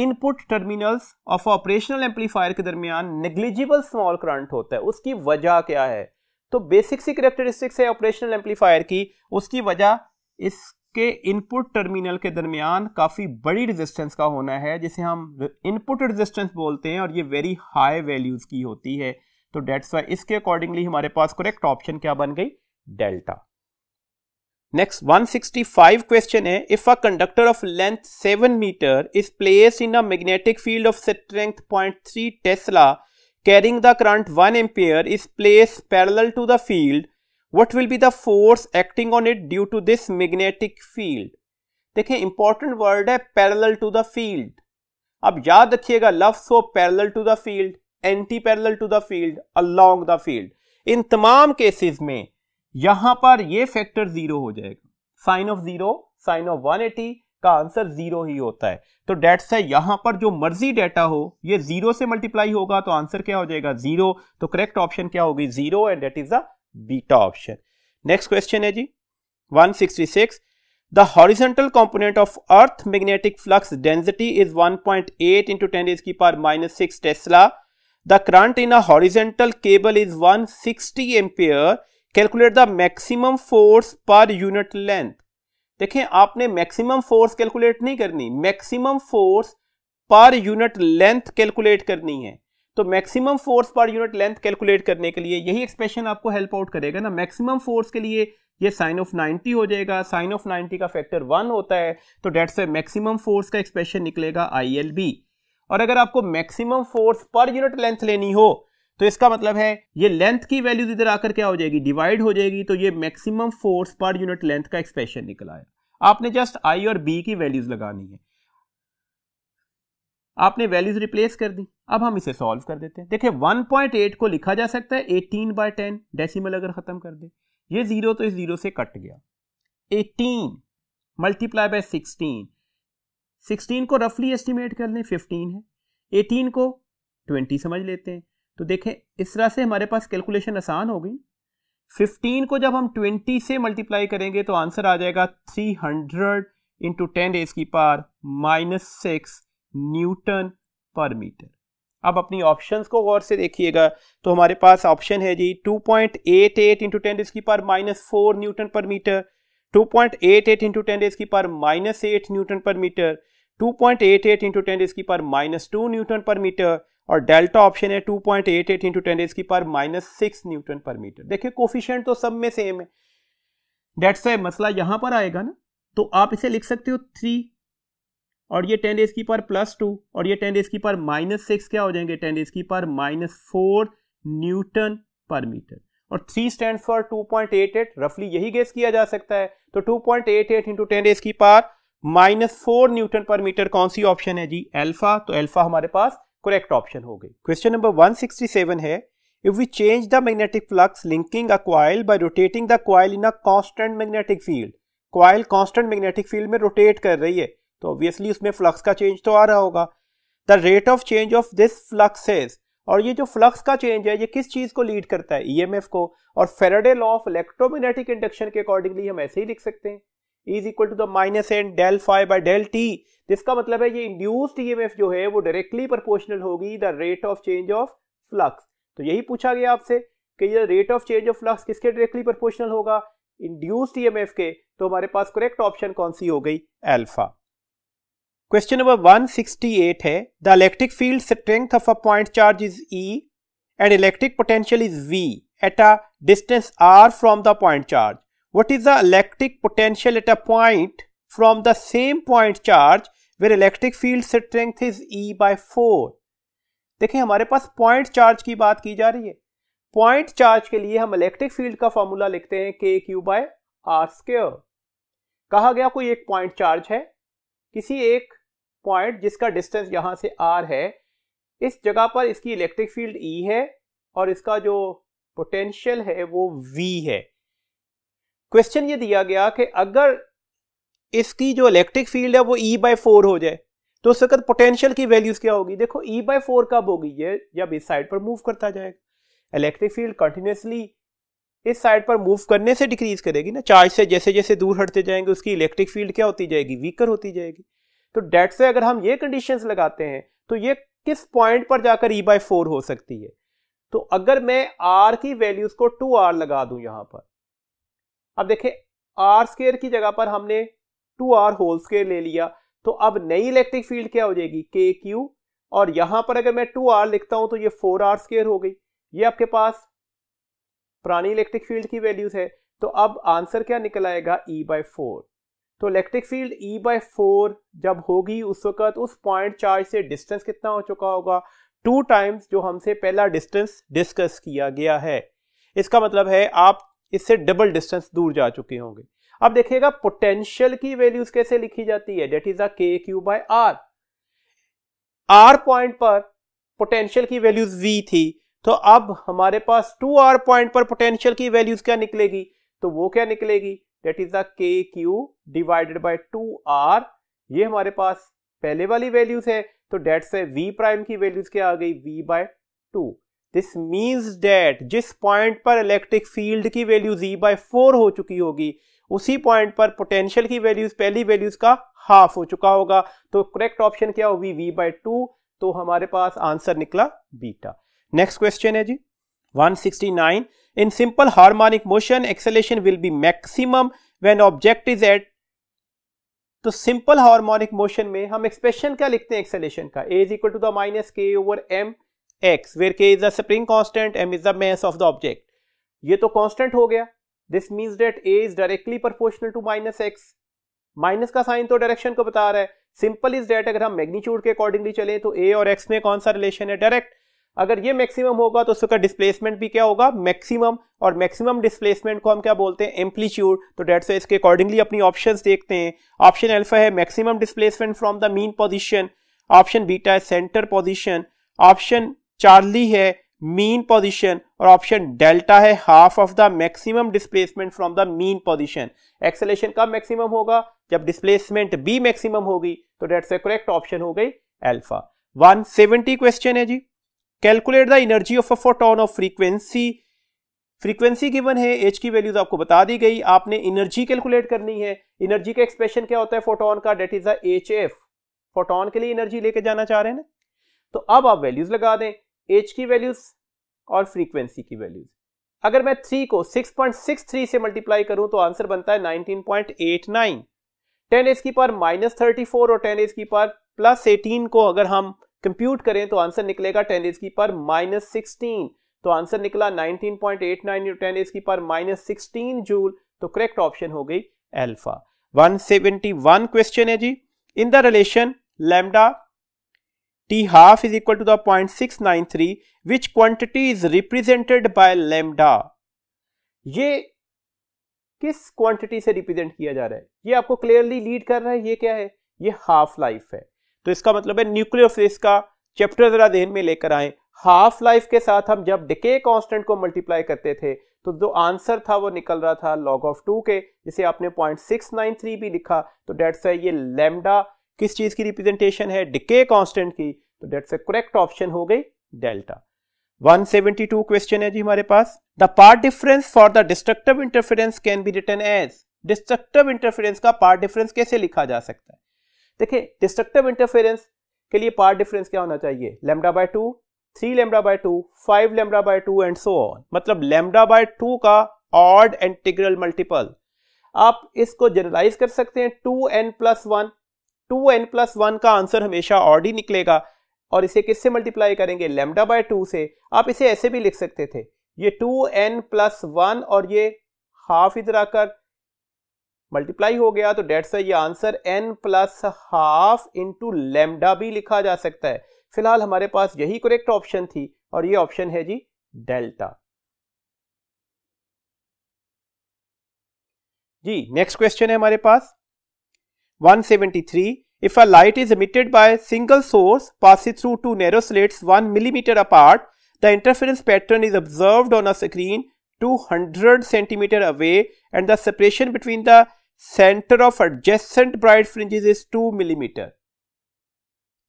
input terminals of operational amplifier के दरमियान नेग्लिजिबल स्मॉल करंट होता है उसकी वजह क्या है तो बेसिक सी करेक्टरिस्टिक्स है ऑपरेशनल एम्पलीफायर की उसकी वजह इस इसके इनपुट टर्मिनल के दरमियान काफ़ी बड़ी रेजिस्टेंस का होना है जिसे हम इनपुट रेजिस्टेंस बोलते हैं और ये वेरी हाई वैल्यूज़ की होती है तो डेट्स वाई इसके अकॉर्डिंगली हमारे पास करेक्ट ऑप्शन क्या बन गई डेल्टा नेक्स्ट 165 क्वेश्चन है if a conductor of length 7 metre is place in a magnetic field of strength 0.3 tesla carrying the current 1 ampere is place parallel to the field what will be the force acting on it due to this magnetic field देखें important word है parallel to the field अब याद रखिएगा लफ्स हो parallel to the field anti parallel to the field along the field in तमाम cases में यहां पर ये फैक्टर जीरो हो जाएगा sine of zero sine of 180 का आंसर जीरो ही होता है तो डेट्स है यहां पर जो मर्जी डेटा हो ये जीरो से मल्टीप्लाई होगा तो आंसर क्या हो जाएगा जीरो तो करेक्ट ऑप्शन क्या होगी zero and that is the beta option next question है जी 166 the horizontal component of earth magnetic flux density is 1.8 point eight into ten की पार minus six tesla the current in a cable is 160 sixty calculate the maximum force per unit length देखें आपने maximum force calculate नहीं करनी maximum force per unit length calculate करनी है तो maximum force per unit length calculate करने के लिए यही एक्सप्रेशन आपको हेल्प आउट करेगा ना मैक्सिमम फोर्स के लिए ये साइन ऑफ 90 हो जाएगा साइन ऑफ 90 का फैक्टर वन होता है तो डेट्स मैक्सिमम फोर्स का एक्सप्रेशन निकलेगा आई और अगर आपको maximum force per unit length लेनी हो तो इसका मतलब है ये लेंथ की वैल्यू इधर आकर क्या हो जाएगी डिवाइड हो जाएगी तो ये maximum force per unit length का एक्सप्रेशन निकला है आपने जस्ट आई और बी की वैल्यूज लगानी है आपने वैल्यूज रिप्लेस कर दी अब हम इसे सॉल्व कर देते हैं देखिए 1.8 को लिखा जा सकता है 18 बाय टेन डेसीमल अगर ख़त्म कर दे ये ज़ीरो तो इस ज़ीरो से कट गया 18 मल्टीप्लाई बाय 16 16 को रफली एस्टिमेट कर लें फिफ्टीन है 18 को 20 समझ लेते हैं तो देखें इस तरह से हमारे पास कैलकुलेशन आसान हो गई 15 को जब हम 20 से मल्टीप्लाई करेंगे तो आंसर आ जाएगा 300 हंड्रेड इंटू टेन डेज की पार minus six newton per metre अब अपनी ऑप्शंस को गौर से देखिएगा तो हमारे पास ऑप्शन है जी 2.88 point eight eight into ten इसकी पर minus four newton per metre 2.88 point eight eight into ten इसकी पर minus eight newton per metre 2.88 point eight eight into ten इसकी पर minus two newton per metre और delta option है 2.88 point eight eight into ten की पर minus six newton per metre देखिए coefficient तो सब में सेम है डेट्स मसला यहां पर आएगा ना तो आप इसे लिख सकते हो थ्री और ये टेन रेस की पर प्लस टू और ये टेन रेस की पर माइनस सिक्स क्या हो जाएंगे टेन रेस की पर minus four newton per metre और three stand for two point eight eight रफली यही गेस किया जा सकता है तो two point eight eight into ten raise की पार minus four newton per metre कौन सी ऑप्शन है जी एल्फा तो एल्फा हमारे पास करेक्ट ऑप्शन हो गई question number one sixty seven है if we change the magnetic flux linking a coil by rotating the coil in a constant magnetic field coil constant magnetic field में rotate कर रही है तो obviously उसमें flux का चेंज तो आ रहा होगा the rate of change of this flux is और ये जो फ्लक्स का चेंज है ये किस चीज को लीड करता है ईएमएफ e को और Faraday law of electromagnetic induction के अकॉर्डिंगली हम ऐसे ही लिख सकते हैं is equal to the minus N del phi by del T जिसका मतलब है ये इंड्यूस्ड ईएमएफ e जो है वो डायरेक्टली प्रपोर्शनल होगी the rate of change of flux तो यही पूछा गया आपसे कि ये rate of change of flux किसके डायरेक्टली प्रपोर्शनल होगा इंड्यूस्ड एफ e के तो हमारे पास करेक्ट ऑप्शन कौन सी हो गई एल्फा क्वेश्चन नंबर 168 है the electric field strength of a point charge is E and electric potential is V at a distance R from the point charge what is the electric potential at a point from the same point charge where electric field strength is E by four देखिए हमारे पास point charge की बात की जा रही है point charge के लिए हम इलेक्ट्रिक फील्ड का फॉर्मूला लिखते हैं के क्यू बाय आर स्क्र कहा गया कोई एक पॉइंट चार्ज है किसी एक पॉइंट जिसका डिस्टेंस यहाँ से आर है इस जगह पर इसकी इलेक्ट्रिक फील्ड ई है और इसका जो पोटेंशियल है वो वी है क्वेश्चन ये दिया गया कि अगर इसकी जो इलेक्ट्रिक फील्ड है वो ई बाय फोर हो जाए तो उस वक्त पोटेंशियल की वैल्यूज क्या होगी देखो ई बाय फोर कब होगी ये जब इस साइड पर मूव करता जाएगा इलेक्ट्रिक फील्ड कंटिन्यूसली इस साइड पर मूव करने से डिक्रीज करेगी ना चार्ज से जैसे जैसे दूर हटते जाएंगे उसकी इलेक्ट्रिक फील्ड क्या होती जाएगी वीकर होती जाएगी तो डेट से अगर हम ये कंडीशंस लगाते हैं तो ये किस पॉइंट पर जाकर ई बाई फोर हो सकती है तो अगर मैं आर की वैल्यूज को टू आर लगा दूं यहां पर अब देखे आर स्केयर की जगह पर हमने टू आर होल स्केयर ले लिया तो अब नई इलेक्ट्रिक फील्ड क्या हो जाएगी के क्यू और यहां पर अगर मैं टू आर लिखता हूं तो ये फोर आर स्केयर हो गई ये आपके पास पुरानी इलेक्ट्रिक फील्ड की वैल्यूज है तो अब आंसर क्या निकल आएगा ई बाय फोर तो electric field E by four जब होगी उस वक्त उस पॉइंट चार्ज से डिस्टेंस कितना हो चुका होगा टू टाइम्स जो हमसे पहला डिस्टेंस डिस्कस किया गया है इसका मतलब है आप इससे डबल डिस्टेंस दूर जा चुके होंगे अब देखिएगा पोटेंशियल की वैल्यूज कैसे लिखी जाती है that is a K Q by R R point पर पोटेंशियल की वैल्यूज वी थी तो अब हमारे पास टू आर पॉइंट पर पोटेंशियल की वैल्यूज क्या निकलेगी तो वो क्या निकलेगी that is the K Q divided by two R ये हमारे पास पहले वाली वैल्यूज है तो डेट से वी प्राइम की वैल्यूज क्या आ गई V by two this means that जिस पॉइंट पर इलेक्ट्रिक फील्ड की वैल्यू जी बाय फोर हो चुकी होगी उसी पॉइंट पर पोटेंशियल की वैल्यूज पहली वैल्यूज का हाफ हो चुका होगा तो करेक्ट ऑप्शन क्या होगी वी बाय टू तो हमारे पास आंसर निकला बीटा नेक्स्ट क्वेश्चन है जी 169 In simple harmonic motion, acceleration will be maximum when object is at तो सिंपल हार्मोनिक मोशन में हम एक्सप्रेशन क्या लिखते हैं एक्सेलेशन का A is equal to the minus K over M X where K is the spring constant M is the mass of the object ये तो constant हो गया this means that A is directly proportional to minus X minus का sign तो direction को बता रहा है सिंपल इज डेट अगर हम मैग्नीट्यूड के अकॉर्डिंगली चले तो ए और एक्स में कौन सा रिलेशन है डायरेक्ट अगर ये मैक्सिमम होगा तो उसका डिस्प्लेसमेंट भी क्या होगा मैक्सिमम और मैक्सिमम डिस्प्लेसमेंट को हम क्या बोलते हैं एम्पलीट्यूड तो डेट्स इसके अकॉर्डिंगली अपनी ऑप्शंस देखते हैं ऑप्शन अल्फा है maximum displacement from the mean position option beta है सेंटर पोजिशन ऑप्शन चार्ली है मीन पोजिशन और ऑप्शन डेल्टा है half of the maximum displacement from the mean position acceleration कब मैक्सिमम होगा जब डिस्प्लेसमेंट बी मैक्सिमम होगी तो डेट्स ए करेक्ट ऑप्शन हो गई वन 170 क्वेश्चन है जी calculate the energy of a photon of frequency frequency given है एच की वैल्यूज तो आपको बता दी गई आपने एनर्जी कैलकुलेट करनी है एनर्जी का एक्सप्रेशन क्या होता है फोटोन का that is the H F photon के लिए एनर्जी लेके जाना चाह रहे हैं ना तो अब आप वैल्यूज लगा दें एच की वैल्यूज और फ्रीक्वेंसी की वैल्यूज अगर मैं थ्री को 6.63 से मल्टीप्लाई करूं तो आंसर बनता है 19.89 टेन एज की पार माइनस थर्टी और टेन एज की पार प्लस एटीन को अगर हम कंप्यूट करें तो आंसर निकलेगा टेन एज की पर माइनस सिक्सटीन तो आंसर निकला nineteen point eight nine ten as की पर माइनस सिक्सटीन जूल तो करेक्ट ऑप्शन हो गई alpha one seventy one question है जी in the relation lambda T half is equal to the point six nine three which quantity is represented by lambda ये किस quantity से represent किया जा रहा है ये आपको क्लियरली लीड कर रहा है ये क्या है ये हाफ लाइफ है तो इसका मतलब है न्यूक्लियर का चैप्टर जरा देन में लेकर आए हाफ लाइफ के साथ हम जब डिके कांस्टेंट को मल्टीप्लाई करते थे तो जो आंसर था वो निकल रहा था लॉग ऑफ टू के जिसे आपने पॉइंट सिक्स नाइन थ्री भी लिखा तो डेट्स है ये लेमडा किस चीज की रिप्रेजेंटेशन है डिके कांस्टेंट की तो डेट्स ए करेक्ट ऑप्शन हो गई डेल्टा 172 क्वेश्चन है जी हमारे पास the path difference for the destructive interference can be written as destructive interference का पार्ट डिफरेंस कैसे लिखा जा सकता है देखिए डिस्ट्रक्टिव इंटरफेरेंस के लिए पार्ट डिफरेंस क्या होना चाहिए lambda by two three lambda by two five lambda by two and so on मतलब लेमडा बाय टू का ऑड इंटीग्रल मल्टीपल आप इसको जनरलाइज कर सकते हैं two N plus one two N plus one का आंसर हमेशा ऑड ही निकलेगा और इसे किससे मल्टीप्लाई करेंगे लेमडा बाय टू से आप इसे ऐसे भी लिख सकते थे ये टू एन प्लस वन और ये हाफ इधर आकर मल्टीप्लाई हो गया तो डेट्स ये answer N plus half into lambda भी लिखा जा सकता है फिलहाल हमारे पास यही करेक्ट ऑप्शन थी और ये ऑप्शन है जी डेल्टा जी नेक्स्ट क्वेश्चन है हमारे पास 173 if a light is emitted by single source pass through two narrow slits 1 millimetre apart the interference pattern is observe on a screen 200 centimetre away and the separation between the center of adjacent bright fringes is 2 millimeter.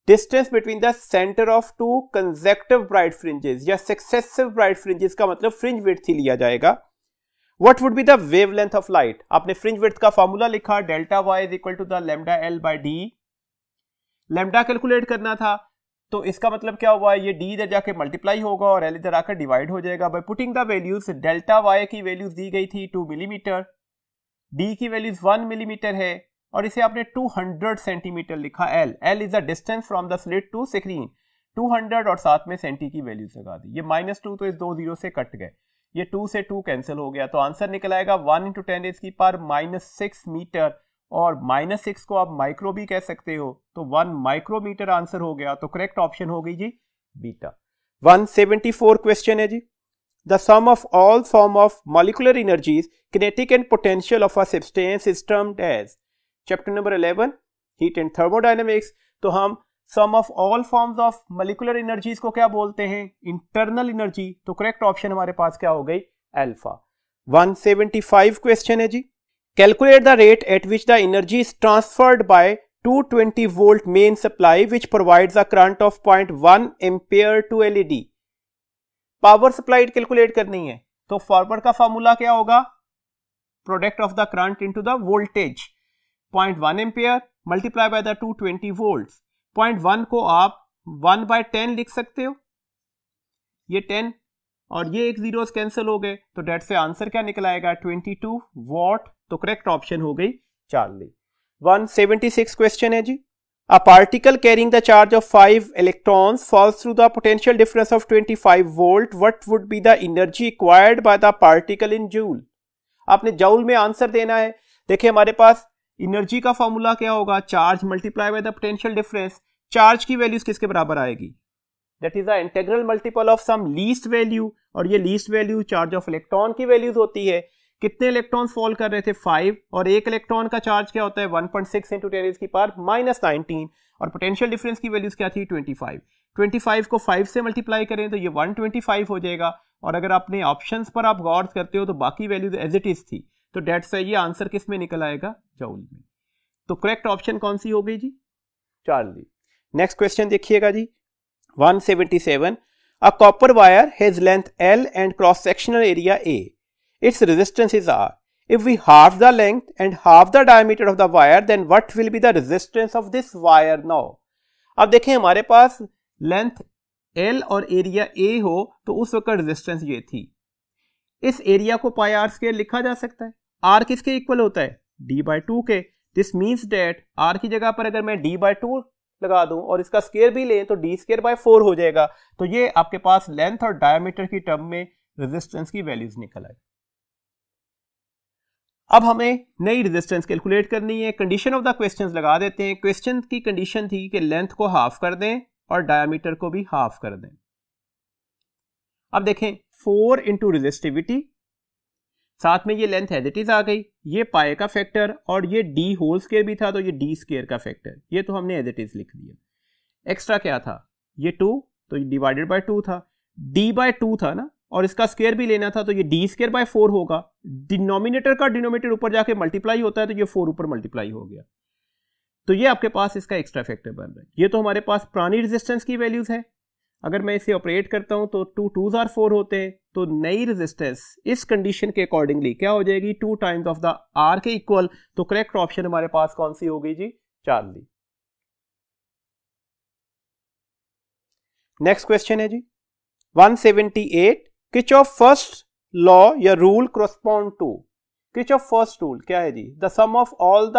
Distance between the centre of two consecutive bright fringes या successive bright fringes का मतलब fringe with ही लिया जाएगा what would be the wavelength of light आपने fringe width का formula लिखा delta Y is equal to the lambda L by D lambda calculate करना था तो इसका मतलब क्या हुआ ये डी इधर जाके मल्टीप्लाई होगा और एल इधर आकर डिवाइड हो जाएगा by putting the values delta Y की वैल्यूज दी गई थी टू मिलीमीटर mm, डी की वैल्यूज वन मिलीमीटर है और इसे आपने 200 सेंटीमीटर लिखा L L is the distance from the slit to screen 200 और साथ में सेंटी की वैल्यूज लगा दी ये माइनस टू तो इस दो जीरो से कट गए ये टू से टू कैंसिल हो गया तो आंसर निकल आएगा वन इंटू टेन एज की पर माइनस सिक्स मीटर और माइनस सिक्स को आप माइक्रो भी कह सकते हो तो वन माइक्रोमीटर आंसर हो गया तो करेक्ट ऑप्शन हो गई जी बीटा 174 क्वेश्चन है जी The sum of all form of molecular energies, kinetic and potential of a substance is termed as. Chapter number 11, Heat and Thermodynamics. तो हम sum of all forms of molecular energies को क्या बोलते हैं internal energy तो correct option हमारे पास क्या हो गई अल्फा 175 क्वेश्चन है जी calculate the rate at which the energy is transferred by 220 volt main supply which provides a current of 0.1 ampere to LED power supplied calculate करनी है तो फॉरवर्ड का फॉर्मूला क्या होगा product of the current into the voltage 0.1 one ampere multiply by the 220 twenty volt point one को आप one by ten लिख सकते हो ये टेन और ये एक जीरो कैंसिल हो गए तो डेट से आंसर क्या निकल आएगा टू वॉट तो करेक्ट ऑप्शन हो गई चार्ली सिक्स क्वेश्चन है जी A particle carrying the charge of 5 electrons falls through the potential difference of 25 volt. What would be the energy acquired by the particle in joule? आपने joule में answer देना है देखिए हमारे पास इनर्जी का formula क्या होगा charge multiply by the potential difference charge की वैल्यूज किसके बराबर आएगी that is the integral multiple of some least value और ये least value charge of electron की वैल्यूज होती है कितने इलेक्ट्रॉन फॉल कर रहे थे फाइव और एक इलेक्ट्रॉन का चार्ज क्या होता है one point six into ten की पार माइनस नाइनटीन और पोटेंशियल डिफरेंस की वैल्यूज क्या थी ट्वेंटी फाइव ट्वेंटी फाइव को फाइव से मल्टीप्लाई करें तो ये वन ट्वेंटी फाइव हो जाएगा और अगर अपने ऑप्शन पर आप गौर करते हो तो बाकी वैल्यूज एज इट इज थी तो डेट्स है ये आंसर किस में निकल आएगा जऊल में तो करेक्ट ऑप्शन कौन सी हो गई जी चार्ली नेक्स्ट क्वेश्चन देखिएगा जी 177 a copper wire has length L and cross sectional area A Its resistance is R. If we half the length and half the diameter of the wire, then what will be the resistance of this wire now? ab देखें hamare paas length L aur area A ho to us waqt resistance ye thi is area ko pi r square likha ja sakta hai r kiske equal hota hai d by 2 ke this means that r ki jagah par agar main d by 2 लगा दूं और इसका square भी लें तो D square by four हो जाएगा तो ये आपके पास लेंथ और डायमीटर की टर्म में रेजिस्टेंस की वैल्यूज निकल आई अब हमें नई रेजिस्टेंस कैलकुलेट करनी है कंडीशन ऑफ द क्वेश्चंस लगा देते हैं क्वेश्चन की कंडीशन थी कि लेंथ को हाफ कर दें और डायमीटर को भी हाफ कर दें अब देखें फोर इंटू रेजिस्टिविटी साथ में ये लेंथ एजिटिज आ गई ये पाए का फैक्टर और ये डी होल स्केयर भी था तो ये डी स्केयर का फैक्टर ये तो हमने एजिटिज लिख दिया एक्स्ट्रा क्या था ये टू तो ये डिवाइडेड बाई टू था डी बाय टू था ना और इसका स्केयर भी लेना था तो ये डी स्केयर बाय फोर होगा डिनोमिनेटर का डिनोमिनेटर ऊपर जाके मल्टीप्लाई होता है तो ये फोर ऊपर मल्टीप्लाई हो गया तो ये आपके पास इसका एक्स्ट्रा फैक्टर बन रहा है ये तो हमारे पास पुरानी रेजिस्टेंस की वैल्यूज़ है अगर मैं इसे ऑपरेट करता हूं तो टू टूज आर फोर होते हैं तो नई रेजिस्टेंस इस कंडीशन के अकॉर्डिंगली क्या हो जाएगी two times of the R के इक्वल तो करेक्ट ऑप्शन हमारे पास कौन सी होगी जी ली नेक्स्ट क्वेश्चन है जी 178 किच ऑफ फर्स्ट लॉ या rule correspond to Kirchhoff first rule क्या है जी the sum of all the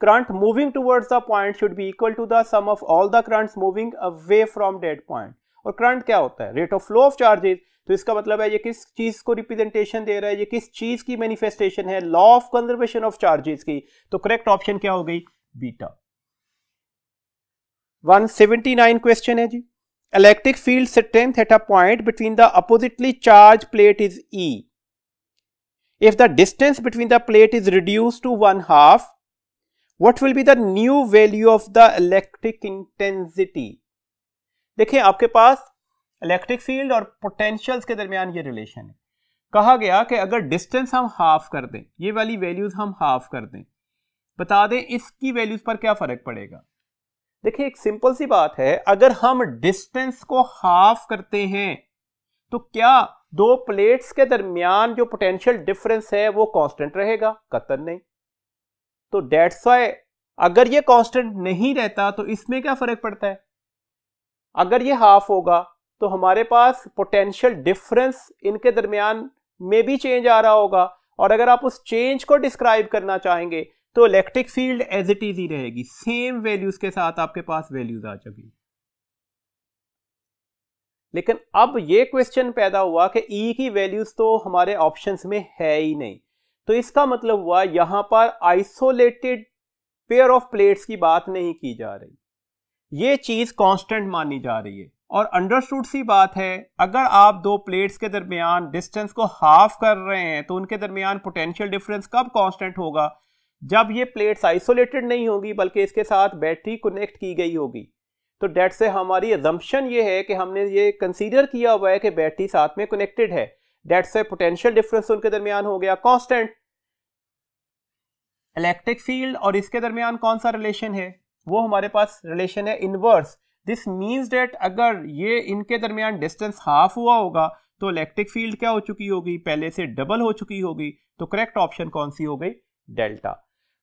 current moving towards the point should be equal to the sum of all the current moving away from that point और current क्या होता है rate of flow of charges तो इसका मतलब है ये किस चीज को रिप्रेजेंटेशन दे रहा है ये किस चीज की मैनिफेस्टेशन है law of conservation of charges की तो करेक्ट ऑप्शन क्या हो गई बीटा 179 क्वेश्चन है जी electric field strength at a point between the oppositely charged plate is E. If the distance between the plate is reduced to one half, what will be the new value of the electric intensity? देखिए आपके पास electric field और potentials के दरमियान ये relation है कहा गया कि अगर डिस्टेंस हम हाफ कर दें ये वाली वैल्यूज हम हाफ कर दें बता दें इसकी वैल्यूज पर क्या फर्क पड़ेगा देखिए एक सिंपल सी बात है अगर हम डिस्टेंस को हाफ करते हैं तो क्या दो प्लेट्स के दरमियान जो पोटेंशियल डिफरेंस है वो कांस्टेंट रहेगा कतर नहीं तो डेट्स वाई अगर ये कांस्टेंट नहीं रहता तो इसमें क्या फर्क पड़ता है अगर ये हाफ होगा तो हमारे पास पोटेंशियल डिफरेंस इनके दरमियान में भी चेंज आ रहा होगा और अगर आप उस चेंज को डिस्क्राइब करना चाहेंगे तो electric field as it is ही रहेगी सेम वैल्यूज के साथ आपके पास वैल्यूज आ जाएगी लेकिन अब ये क्वेश्चन पैदा हुआ कि ई e की वैल्यूज तो हमारे ऑप्शंस में है ही नहीं तो इसका मतलब हुआ यहां पर आइसोलेटेड पेयर ऑफ प्लेट्स की बात नहीं की जा रही ये चीज कांस्टेंट मानी जा रही है और अंडरस्टूड सी बात है अगर आप दो प्लेट्स के दरमियान डिस्टेंस को हाफ कर रहे हैं तो उनके दरमियान पोटेंशियल डिफरेंस कब कांस्टेंट होगा जब ये प्लेट्स आइसोलेटेड नहीं होगी बल्कि इसके साथ बैटरी कनेक्ट की गई होगी तो डेट से हमारी एजम्पन ये है कि हमने ये कंसीडर किया हुआ है कि बैटरी साथ में कनेक्टेड है डेट से पोटेंशियल डिफरेंस उनके दरमियान हो गया कांस्टेंट इलेक्ट्रिक फील्ड और इसके दरमियान कौन सा रिलेशन है वो हमारे पास रिलेशन है इनवर्स दिस मीन्स डेट अगर ये इनके दरमियान डिस्टेंस हाफ हुआ होगा तो इलेक्ट्रिक फील्ड क्या हो चुकी होगी पहले से डबल हो चुकी होगी तो करेक्ट ऑप्शन कौन सी हो गई डेल्टा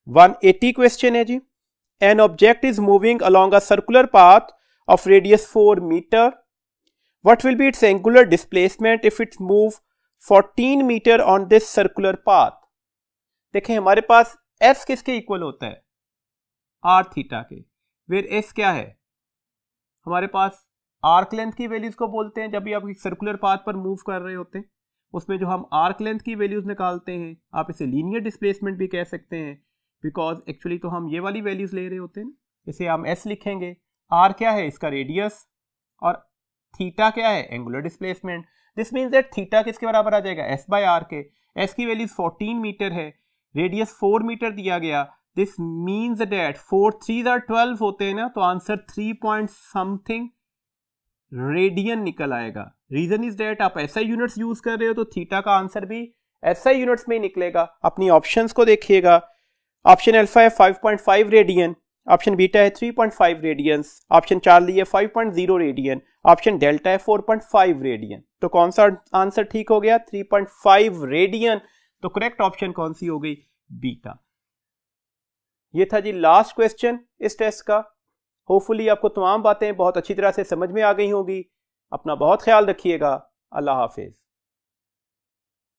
180 क्वेश्चन है जी an object is moving along a circular path of radius 4 metre what will be its angular displacement if its move 14 metre on this circular path देखें हमारे पास एस किसके इक्वल होता है आर थीटा के वेर एस क्या है हमारे पास आर्क लेंथ की वैल्यूज को बोलते हैं जब भी आप सर्कुलर पाथ पर मूव कर रहे होते हैं उसमें जो हम आर्क लेंथ की वैल्यूज निकालते हैं आप इसे लीनियर डिस्प्लेसमेंट भी कह सकते हैं बिकॉज एक्चुअली तो हम ये वाली वैल्यूज़ ले रहे होते हैं इसे हम एस लिखेंगे आर क्या है इसका रेडियस और थीटा क्या है angular displacement this means that theta किसके बराबर आ जाएगा एस बाय आर के एस की वैल्यूज 14 मीटर है रेडियस 4 मीटर दिया गया this means that four three are twelve होते हैं ना तो answer three point something radian निकल आएगा रीजन इज डेट आप ऐसा यूनिट्स यूज कर रहे हो तो थीटा का आंसर भी ऐसा यूनिट्स में ही निकलेगा अपनी ऑप्शंस को देखिएगा ऑप्शन अल्फा है 5.5 रेडियन ऑप्शन बीटा है 3.5 रेडियंस ऑप्शन चार्ली है 5.0 रेडियन ऑप्शन डेल्टा है 4.5 रेडियन तो कौन सा आंसर ठीक हो गया 3.5 रेडियन तो करेक्ट ऑप्शन कौन सी हो गई बीटा ये था जी लास्ट क्वेश्चन इस टेस्ट का होपफुली आपको तमाम बातें बहुत अच्छी तरह से समझ में आ गई होगी अपना बहुत ख्याल रखिएगा अल्लाह हाफिज़